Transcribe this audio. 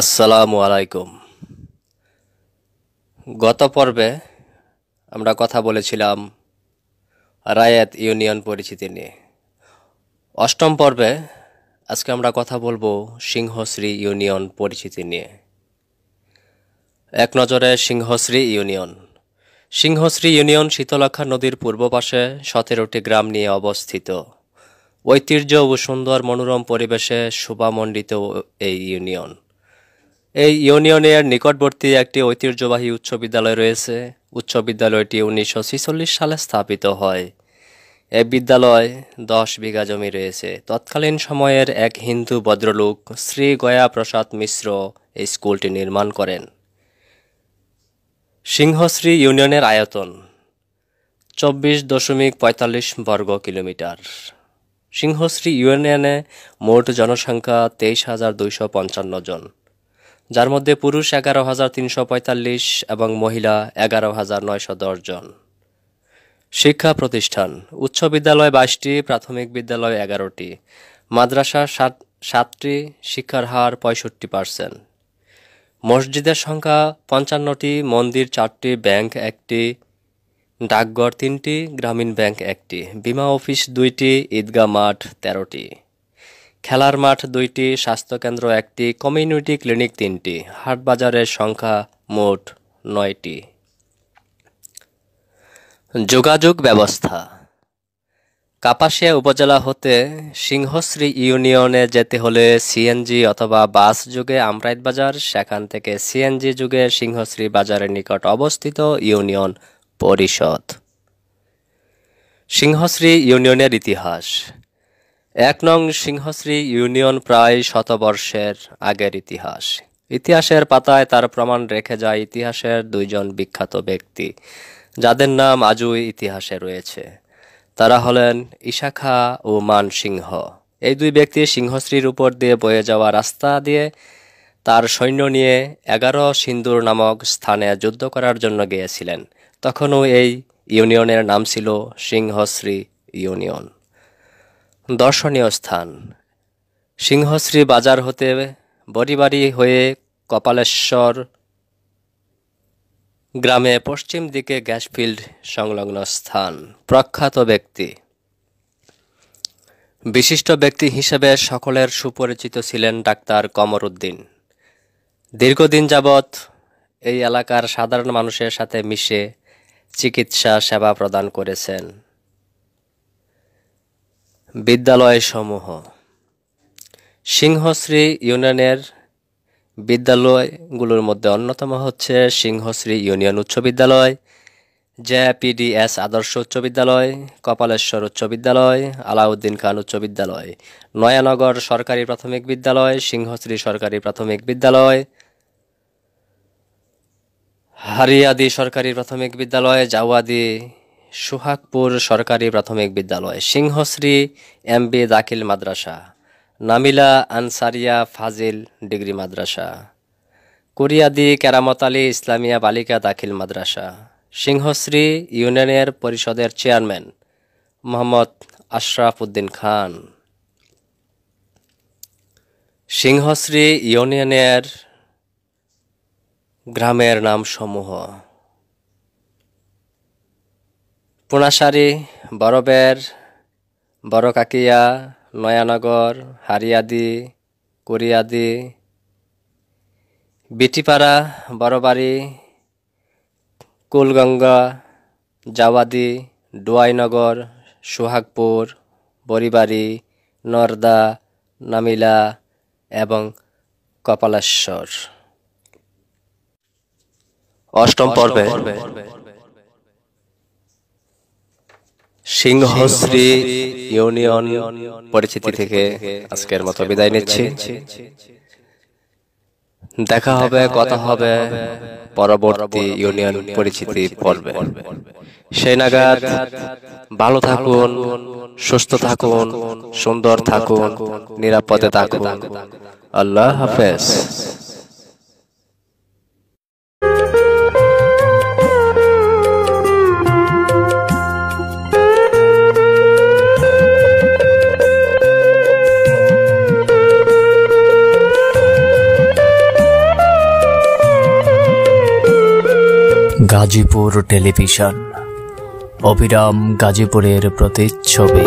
আসসালামু আলাইকুম গত পর্বে আমরা কথা বলেছিলাম রায়াত ইউনিয়ন পরিচিতি নিয়ে অষ্টম পর্বে আজকে আমরা কথা বলবো সিংহশ্রী ইউনিয়ন পরিচিতি নিয়ে এক নজরে সিংহশ্রী ইউনিয়ন সিংহশ্রী ইউনিয়ন শীতলাক্ষা নদীর পূর্ব পাশে সতেরোটি গ্রাম নিয়ে অবস্থিত ঐতিহ্য ও সুন্দর মনোরম পরিবেশে শোভামণ্ডিত এই ইউনিয়ন এই ইউনিয়নের নিকটবর্তী একটি ঐতিহ্যবাহী উচ্চ বিদ্যালয় রয়েছে উচ্চ বিদ্যালয়টি উনিশশো সালে স্থাপিত হয় এ বিদ্যালয় দশ বিঘা জমি রয়েছে তৎকালীন সময়ের এক হিন্দু ভদ্রলোক শ্রী গয়া প্রসাদ মিশ্র এই স্কুলটি নির্মাণ করেন সিংহশ্রী ইউনিয়নের আয়তন চব্বিশ দশমিক পঁয়তাল্লিশ বর্গ কিলোমিটার সিংহশ্রী ইউনিয়নে মোট জনসংখ্যা তেইশ হাজার দুইশো পঞ্চান্ন জন যার মধ্যে পুরুষ এগারো হাজার তিনশো পঁয়তাল্লিশ এবং মহিলা এগারো হাজার নয়শো জন শিক্ষা প্রতিষ্ঠান উচ্চ বিদ্যালয় বাইশটি প্রাথমিক বিদ্যালয় এগারোটি মাদ্রাসা সাত সাতটি শিক্ষার হার পঁয়ষট্টি পার্সেন্ট মসজিদের সংখ্যা পঞ্চান্নটি মন্দির চারটি ব্যাংক একটি ডাকঘর তিনটি গ্রামীণ ব্যাংক একটি বিমা অফিস দুইটি ঈদগাহ মাঠ তেরোটি খেলার মাঠ দুইটি স্বাস্থ্যকেন্দ্র একটি কমিউনিটি ক্লিনিক তিনটি হাটবাজারের সংখ্যা মোট নয়টি যোগাযোগ ব্যবস্থা কাপাসিয়া উপজেলা হতে সিংহশ্রী ইউনিয়নে যেতে হলে সিএনজি অথবা বাস যুগে আমরাইত বাজার সেখান থেকে সিএনজি যুগে সিংহশ্রী বাজারের নিকট অবস্থিত ইউনিয়ন পরিষদ সিংহশ্রী ইউনিয়নের ইতিহাস এক নং সিংহশ্রী ইউনিয়ন প্রায় শতবর্ষের আগের ইতিহাস ইতিহাসের পাতায় তার প্রমাণ রেখে যায় ইতিহাসের দুইজন বিখ্যাত ব্যক্তি যাদের নাম আজও ইতিহাসে রয়েছে তারা হলেন ইশাখা ও মান সিংহ এই দুই ব্যক্তি সিংহশ্রীর উপর দিয়ে বয়ে যাওয়া রাস্তা দিয়ে তার সৈন্য নিয়ে এগারো সিন্দুর নামক স্থানে যুদ্ধ করার জন্য গিয়েছিলেন তখনও এই ইউনিয়নের নাম ছিল সিংহশ্রী ইউনিয়ন দর্শনীয় স্থান সিংহশ্রী বাজার হতে বড়িবাড়ি হয়ে কপালেশ্বর গ্রামে পশ্চিম দিকে গ্যাসফিল্ড সংলগ্ন স্থান প্রখ্যাত ব্যক্তি বিশিষ্ট ব্যক্তি হিসেবে সকলের সুপরিচিত ছিলেন ডাক্তার কমরউদ্দিন দীর্ঘদিন যাবৎ এই এলাকার সাধারণ মানুষের সাথে মিশে চিকিৎসা সেবা প্রদান করেছেন বিদ্যালয়সমূহ সিংহশ্রী ইউনিয়নের বিদ্যালয়গুলোর মধ্যে অন্যতম হচ্ছে সিংহশ্রী ইউনিয়ন উচ্চ বিদ্যালয় জেপিডিএস আদর্শ উচ্চ বিদ্যালয় কপালেশ্বর উচ্চ বিদ্যালয় আলাউদ্দিন খান উচ্চ বিদ্যালয় নয়ানগর সরকারি প্রাথমিক বিদ্যালয় সিংহশ্রী সরকারি প্রাথমিক বিদ্যালয় হারিয়াদি সরকারি প্রাথমিক বিদ্যালয় জাওয়াদি সোহাগপুর সরকারি প্রাথমিক বিদ্যালয় সিংহশ্রী এম বি দাখিল মাদ্রাসা নামিলা আনসারিয়া ফাজিল ডিগ্রি মাদ্রাসা কোরিয়াদি কেরামত আলী ইসলামিয়া বালিকা দাখিল মাদ্রাসা সিংহশ্রী ইউনিয়নের পরিষদের চেয়ারম্যান মোহাম্মদ আশরাফ উদ্দিন খান সিংহশ্রী ইউনিয়নের গ্রামের নামসমূহ পুনাশারি বরবের বড়কাকিয়া নয়ানগর হারিয়াদি করিয়াদি বিটিপাড়া বড়বাড়ি কুলগঙ্গা জাওয়াদি ডুয়াইনগর সোহাগপুর বরিবাড়ি নর্দা নামিলা এবং কপালেশ্বর অষ্টম পর্বে সিংহশ্রী ইউনিয়ন পরিচিতি থেকে আজকের মতো বিদায় নিচ্ছি দেখা হবে কথা হবে পরবর্তী ইউনিয়ন পরিচিতি পর্বে সেই নাগাদ ভালো থাকুন সুস্থ থাকুন সুন্দর থাকুন নিরাপদে থাকুন আল্লাহ হাফেজ গাজীপুর টেলিভিশন অবিরাম গাজীপুরের প্রতিচ্ছবি